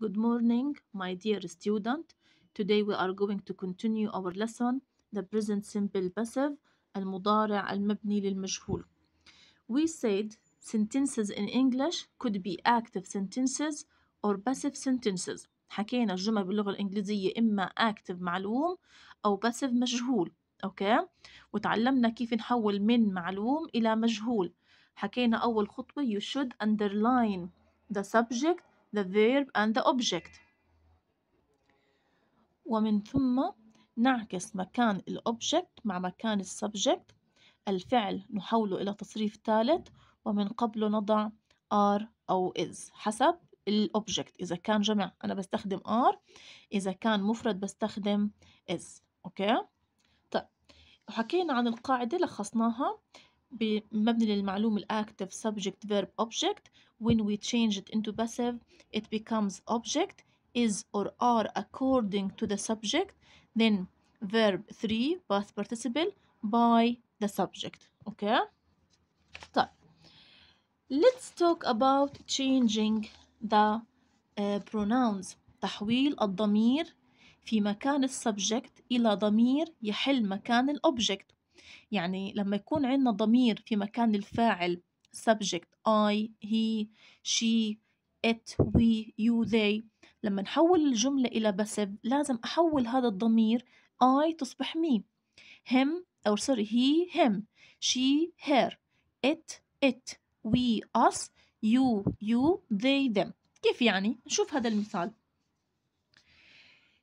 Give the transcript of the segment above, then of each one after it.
Good morning, my dear student. Today we are going to continue our lesson, the present simple passive, المضارع المبني للمجهول. We said sentences in English could be active sentences or passive sentences. حكينا الجمع باللغة الإنجليزية إما active معلوم أو passive مجهول. أوكي؟ وتعلمنا كيف نحول من معلوم إلى مجهول. حكينا أول خطوة you should underline the subject the verb and the object ومن ثم نعكس مكان الأوبجكت مع مكان السبجكت الفعل نحوله إلى تصريف ثالث ومن قبله نضع are أو is حسب الأوبجكت إذا كان جمع أنا بستخدم are إذا كان مفرد بستخدم is أوكي طيب وحكينا عن القاعدة لخصناها بمبني للمعلوم الأكتف subject verb object when we change it into passive it becomes object is or are according to the subject then verb 3 past participle by the subject okay So let's talk about changing the uh, pronouns تحويل الضمير في مكان السبجكت إلى ضمير يحل مكان الأوبجكت يعني لما يكون عندنا ضمير في مكان الفاعل subject I he she it we you they لما نحول الجملة إلى passive لازم أحول هذا الضمير I تصبح me him أو sorry he him she her it it we us you you they them كيف يعني نشوف هذا المثال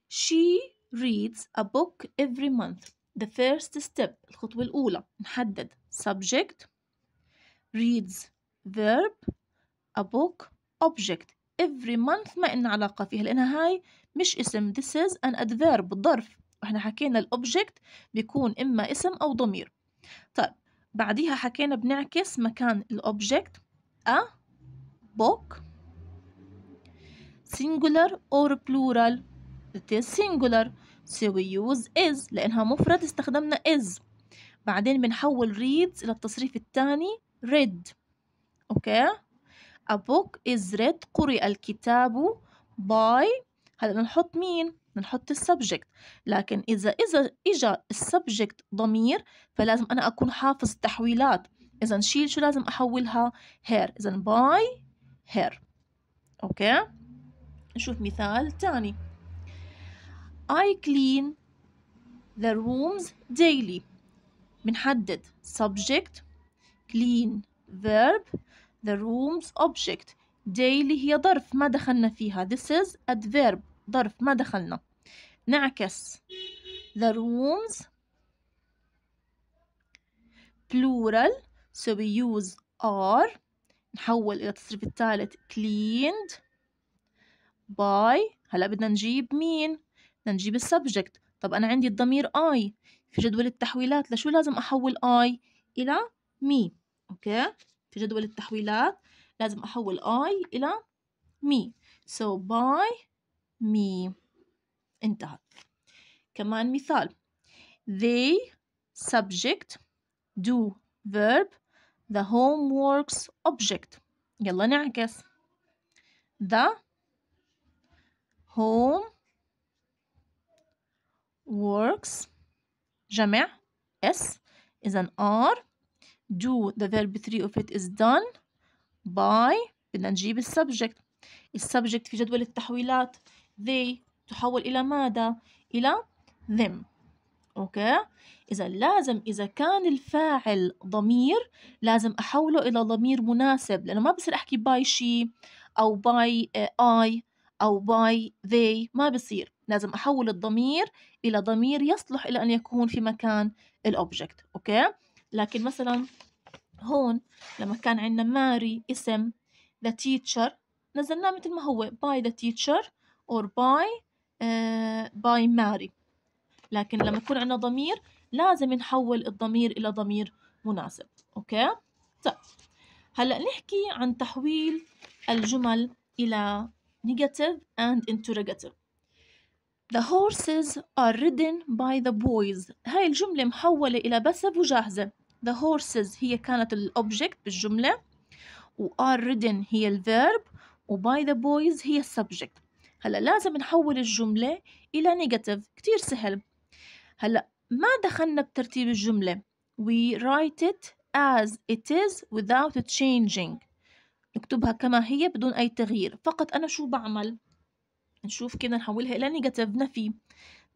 she reads a book every month the first step الخطوة الأولى نحدد subject reads verb a book object every month ما إلنا علاقة فيها لأنها هاي مش اسم this is an adverb ظرف وإحنا حكينا الأوبجكت بيكون إما اسم أو ضمير طيب بعديها حكينا بنعكس مكان الأوبجكت a book singular or plural it is singular so we use is لأنها مفرد استخدمنا is بعدين بنحول reads إلى التصريف الثاني read اوكي a book is read قرئ الكتاب by هلا بنحط مين بنحط السبجكت لكن اذا اذا اجى السبجكت ضمير فلازم انا اكون حافظ التحويلات اذا نشيل شو لازم احولها هير اذا by هير اوكي نشوف مثال تاني I clean the rooms daily بنحدد subject clean verb the rooms object daily هي ظرف ما دخلنا فيها this is adverb ظرف ما دخلنا نعكس the rooms plural so we use are نحول إلى التصريف الثالث cleaned by هلا بدنا نجيب مين بدنا نجيب السبجكت طب أنا عندي الضمير I في جدول التحويلات لشو لازم أحول I إلى مي اوكي في جدول التحويلات لازم احول اي الى مي so by مي انتهى كمان مثال they subject do verb the homework's object يلا نعكس the home works جمع s is an R do the verb 3 of it is done by بدنا نجيب السبجكت السبجكت في جدول التحويلات they تحول إلى ماذا؟ إلى them أوكي إذا لازم إذا كان الفاعل ضمير لازم أحوله إلى ضمير مناسب لأنه ما بصير أحكي by she أو by uh, I أو by they ما بصير لازم أحول الضمير إلى ضمير يصلح إلى أن يكون في مكان الأوبجكت أوكي لكن مثلا هون لما كان عندنا ماري اسم the teacher نزلناه مثل ما هو by the teacher or by آه، by ماري لكن لما يكون عندنا ضمير لازم نحول الضمير إلى ضمير مناسب أوكي طيب هلأ نحكي عن تحويل الجمل إلى negative and interrogative The horses are ridden by the boys هاي الجملة محولة إلى بسف وجاهزة The horses هي كانت الأوبجكت بالجملة و are ridden هي الفيرب و by the boys هي السبجكت هلا لازم نحول الجملة إلى نيجاتيف كتير سهل هلا ما دخلنا بترتيب الجملة we write it as it is without changing نكتبها كما هي بدون أي تغيير فقط أنا شو بعمل نشوف كده نحولها إلى نيجاتيف نفي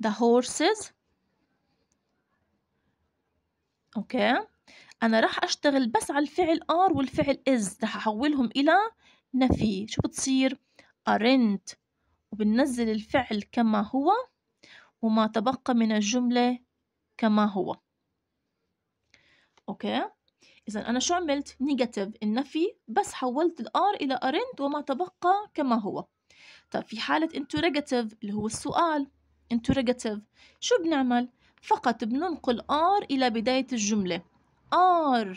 the horses okay أنا راح أشتغل بس على الفعل are والفعل is راح أحولهم إلى نفي شو بتصير أرنت وبننزل الفعل كما هو وما تبقى من الجملة كما هو أوكي إذا أنا شو عملت نيجاتيف النفي بس حولت الآر إلى أرنت وما تبقى كما هو طب في حالة interrogative اللي هو السؤال interrogative شو بنعمل فقط بننقل آر إلى بداية الجملة are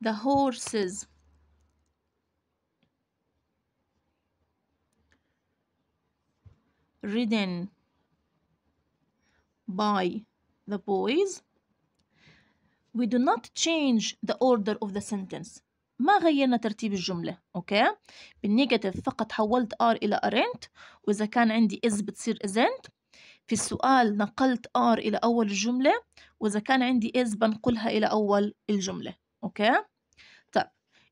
the horses ridden by the boys we do not change the order of the sentence ما غيرنا ترتيب الجملة أوكي بالنيجاتيف فقط حولت are إلى aren't وإذا كان عندي is بتصير isn't في السؤال نقلت R إلى أول الجملة وإذا كان عندي is بنقلها إلى أول الجملة أوكي طيب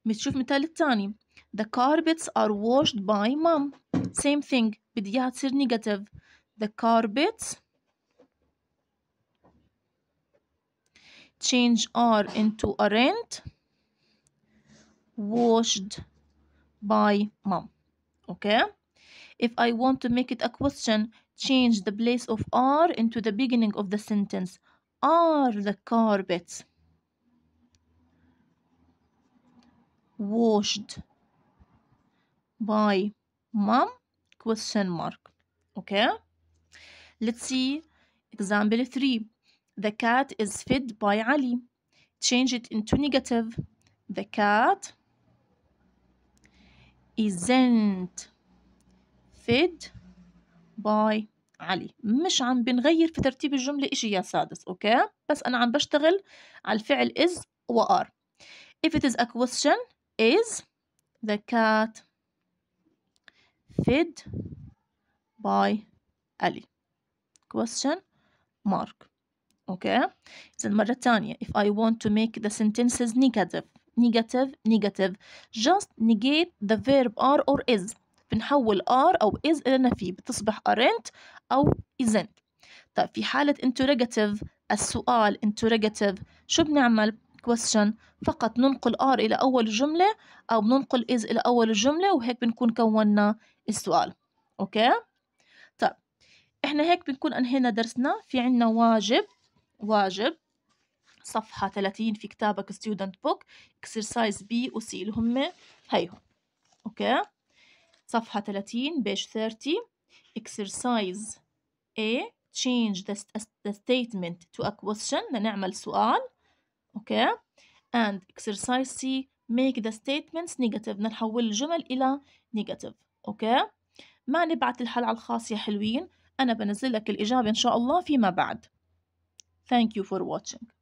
بتشوف مثال الثاني The carpets are washed by mom same thing بدي إياها تصير negative The carpets change R into a rent washed by mom okay if I want to make it a question Change the place of are into the beginning of the sentence. Are the carpets washed by mom? Question mark. Okay. Let's see example 3. The cat is fed by Ali. Change it into negative. The cat isn't fed باي علي مش عم بنغير في ترتيب الجملة إشي يا سادس أوكي بس أنا عم بشتغل على الفعل is و are if it is a question is the cat fed by Ali question mark أوكي إذا مرة تانية if I want to make the sentences negative negative negative just negate the verb are or is بنحول ار او از الى نفي بتصبح ارنت او ازنت طيب في حالة interrogative السؤال interrogative شو بنعمل question فقط ننقل ار إلى أول جملة أو بننقل از إلى أول جملة وهيك بنكون كوننا السؤال أوكي طيب إحنا هيك بنكون أنهينا درسنا في عنا واجب واجب صفحة 30 في كتابك student book exercise B و C اللي هم هيهم أوكي صفحة 30 بيج 30 exercise A change the, the statement to a question لنعمل سؤال okay and exercise C make the statements negative نحول الجمل إلى negative okay ما نبعت الحل على الخاص يا حلوين أنا بنزل لك الإجابة إن شاء الله فيما بعد Thank you for watching